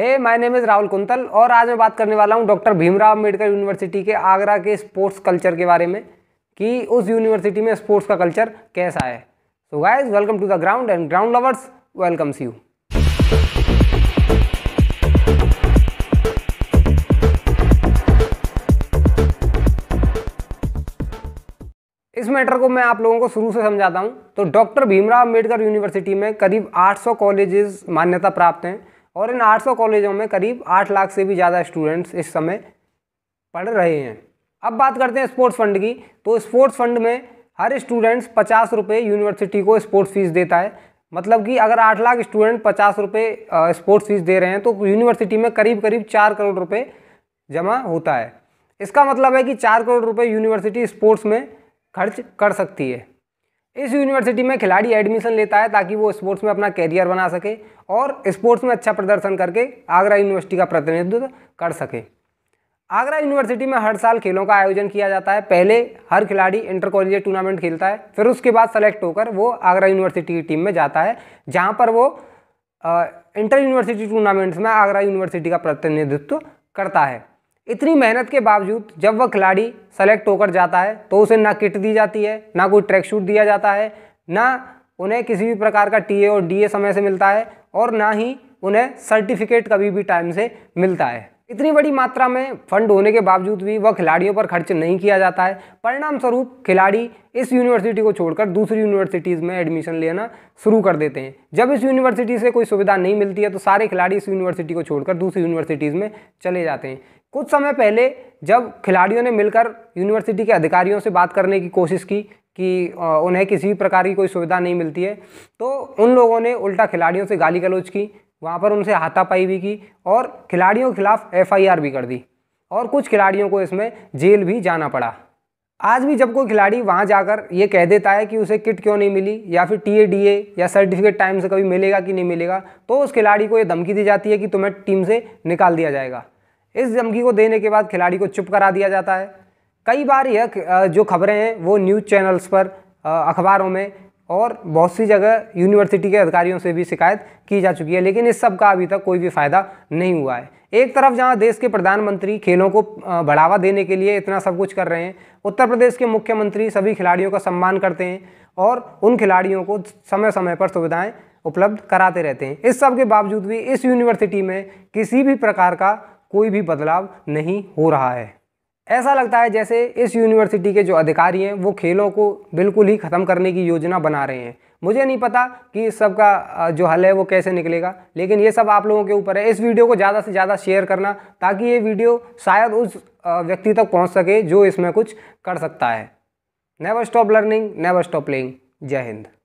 hey my name is Rahul Kuntal और आज मैं बात करने वाला हूँ डॉक्टर भीमराव अम्बेडकर यूनिवर्सिटी के आगरा के स्पोर्ट्स कल्चर के बारे में कि उस यूनिवर्सिटी में स्पोर्ट्स का कल्चर कैसा है so guys welcome to the ground and ground lovers welcomes you इस मैटर को मैं आप लोगों को शुरू से समझाता हूँ तो डॉक्टर भीमराव अम्बेडकर यूनिवर्सिटी में करीब 800 कॉलेजेस मान्यता प्राप्त हैं और इन 800 कॉलेजों में करीब 8 लाख से भी ज़्यादा स्टूडेंट्स इस समय पढ़ रहे हैं अब बात करते हैं स्पोर्ट्स फंड की तो स्पोर्ट्स फंड में हर स्टूडेंट्स पचास रुपये यूनिवर्सिटी को स्पोर्ट्स फीस देता है मतलब कि अगर आठ लाख स्टूडेंट पचास रुपये स्पोर्ट्स फीस दे रहे हैं तो यूनिवर्सिटी में करीब करीब चार करोड़ रुपये जमा होता है इसका मतलब है कि चार करोड़ रुपये यूनिवर्सिटी स्पोर्ट्स में खर्च कर सकती है इस यूनिवर्सिटी में खिलाड़ी एडमिशन लेता है ताकि वो स्पोर्ट्स में अपना कैरियर बना सके और स्पोर्ट्स में अच्छा प्रदर्शन करके आगरा यूनिवर्सिटी का प्रतिनिधित्व कर सके आगरा यूनिवर्सिटी में हर साल खेलों का आयोजन किया जाता है पहले हर खिलाड़ी इंटर कॉलेज टूर्नामेंट खेलता है फिर उसके बाद सेलेक्ट होकर वो आगरा यूनिवर्सिटी की टीम में जाता है जहाँ पर वो इंटर यूनिवर्सिटी टूर्नामेंट्स में आगरा यूनिवर्सिटी का प्रतिनिधित्व करता है इतनी मेहनत के बावजूद जब वह खिलाड़ी सेलेक्ट होकर जाता है तो उसे ना किट दी जाती है ना कोई ट्रैक शूट दिया जाता है ना उन्हें किसी भी प्रकार का टीए और डीए समय से मिलता है और ना ही उन्हें सर्टिफिकेट कभी भी टाइम से मिलता है इतनी बड़ी मात्रा में फंड होने के बावजूद भी वह खिलाड़ियों पर खर्च नहीं किया जाता है परिणाम स्वरूप खिलाड़ी इस यूनिवर्सिटी को छोड़कर दूसरी यूनिवर्सिटीज़ में एडमिशन लेना शुरू कर देते हैं जब इस यूनिवर्सिटी से कोई सुविधा नहीं मिलती है तो सारे खिलाड़ी इस यूनिवर्सिटी को छोड़कर दूसरी यूनिवर्सिटीज़ में चले जाते हैं कुछ समय पहले जब खिलाड़ियों ने मिलकर यूनिवर्सिटी के अधिकारियों से बात करने की कोशिश की कि उन्हें किसी भी प्रकार की कोई सुविधा नहीं मिलती है तो उन लोगों ने उल्टा खिलाड़ियों से गाली गलौज की वहाँ पर उनसे हाथापाई भी की और खिलाड़ियों के खिलाफ एफआईआर भी कर दी और कुछ खिलाड़ियों को इसमें जेल भी जाना पड़ा आज भी जब कोई खिलाड़ी वहाँ जाकर ये कह देता है कि उसे किट क्यों नहीं मिली या फिर टी ए या सर्टिफिकेट टाइम से कभी मिलेगा कि नहीं मिलेगा तो उस खिलाड़ी को ये धमकी दी जाती है कि तुम्हें टीम से निकाल दिया जाएगा इस धमकी को देने के बाद खिलाड़ी को चुप करा दिया जाता है कई बार यह जो खबरें हैं वो न्यूज़ चैनल्स पर अखबारों में और बहुत सी जगह यूनिवर्सिटी के अधिकारियों से भी शिकायत की जा चुकी है लेकिन इस सब का अभी तक कोई भी फ़ायदा नहीं हुआ है एक तरफ जहां देश के प्रधानमंत्री खेलों को बढ़ावा देने के लिए इतना सब कुछ कर रहे हैं उत्तर प्रदेश के मुख्यमंत्री सभी खिलाड़ियों का सम्मान करते हैं और उन खिलाड़ियों को समय समय पर सुविधाएँ उपलब्ध कराते रहते हैं इस सब के बावजूद भी इस यूनिवर्सिटी में किसी भी प्रकार का कोई भी बदलाव नहीं हो रहा है ऐसा लगता है जैसे इस यूनिवर्सिटी के जो अधिकारी हैं वो खेलों को बिल्कुल ही ख़त्म करने की योजना बना रहे हैं मुझे नहीं पता कि इस सब का जो हल है वो कैसे निकलेगा लेकिन ये सब आप लोगों के ऊपर है इस वीडियो को ज़्यादा से ज़्यादा शेयर करना ताकि ये वीडियो शायद उस व्यक्ति तक पहुँच सके जो इसमें कुछ कर सकता है never stop learning never stop playing Jai Hind